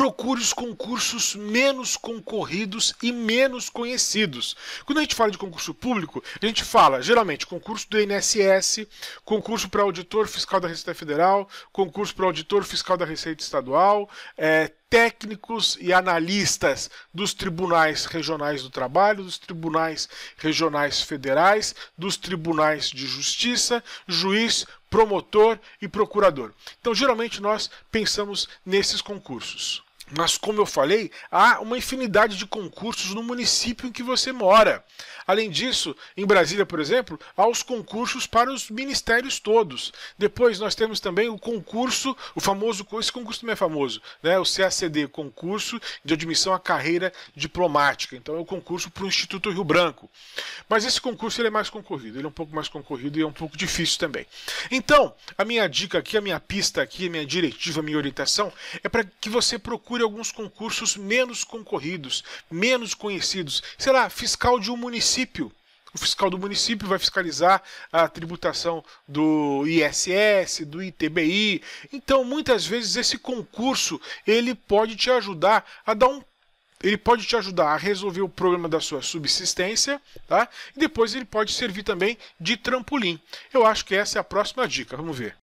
procure os concursos menos concorridos e menos conhecidos. Quando a gente fala de concurso público, a gente fala geralmente concurso do INSS, concurso para auditor fiscal da Receita Federal, concurso para auditor fiscal da Receita Estadual, é, técnicos e analistas dos tribunais regionais do trabalho, dos tribunais regionais federais, dos tribunais de justiça, juiz, promotor e procurador. Então, geralmente nós pensamos nesses concursos. Mas, como eu falei, há uma infinidade de concursos no município em que você mora. Além disso, em Brasília, por exemplo, há os concursos para os ministérios todos. Depois nós temos também o concurso, o famoso, esse concurso também é famoso, né? o CACD, Concurso de Admissão à Carreira Diplomática. Então é o concurso para o Instituto Rio Branco. Mas esse concurso ele é mais concorrido, ele é um pouco mais concorrido e é um pouco difícil também. Então, a minha dica aqui, a minha pista aqui, a minha diretiva, a minha orientação é para que você procure alguns concursos menos concorridos, menos conhecidos. Sei lá, fiscal de um município. O fiscal do município vai fiscalizar a tributação do ISS, do ITBI. Então, muitas vezes esse concurso ele pode te ajudar a dar um ele pode te ajudar a resolver o problema da sua subsistência, tá? E depois ele pode servir também de trampolim. Eu acho que essa é a próxima dica. Vamos ver.